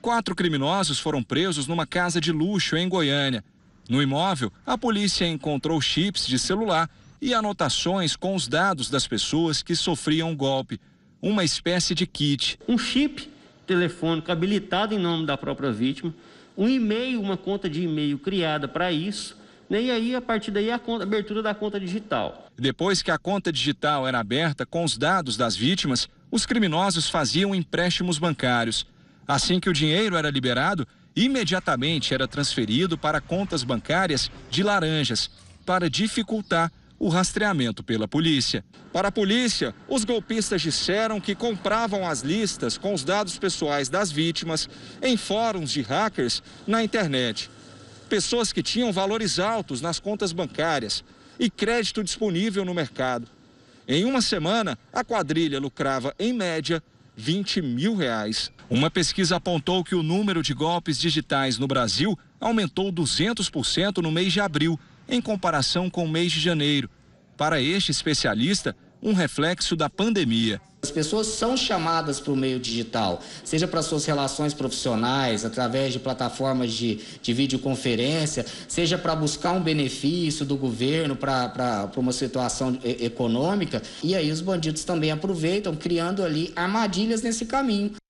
Quatro criminosos foram presos numa casa de luxo em Goiânia. No imóvel, a polícia encontrou chips de celular e anotações com os dados das pessoas que sofriam o golpe, uma espécie de kit. Um chip telefônico habilitado em nome da própria vítima, um e-mail, uma conta de e-mail criada para isso, e aí, a partir daí, a conta, abertura da conta digital. Depois que a conta digital era aberta com os dados das vítimas, os criminosos faziam empréstimos bancários. Assim que o dinheiro era liberado, imediatamente era transferido para contas bancárias de laranjas, para dificultar o rastreamento pela polícia. Para a polícia, os golpistas disseram que compravam as listas com os dados pessoais das vítimas em fóruns de hackers na internet. Pessoas que tinham valores altos nas contas bancárias e crédito disponível no mercado. Em uma semana, a quadrilha lucrava, em média, 20 mil reais. Uma pesquisa apontou que o número de golpes digitais no Brasil aumentou 200% no mês de abril, em comparação com o mês de janeiro. Para este especialista, um reflexo da pandemia. As pessoas são chamadas para o meio digital, seja para suas relações profissionais, através de plataformas de, de videoconferência, seja para buscar um benefício do governo para uma situação econômica. E aí os bandidos também aproveitam, criando ali armadilhas nesse caminho.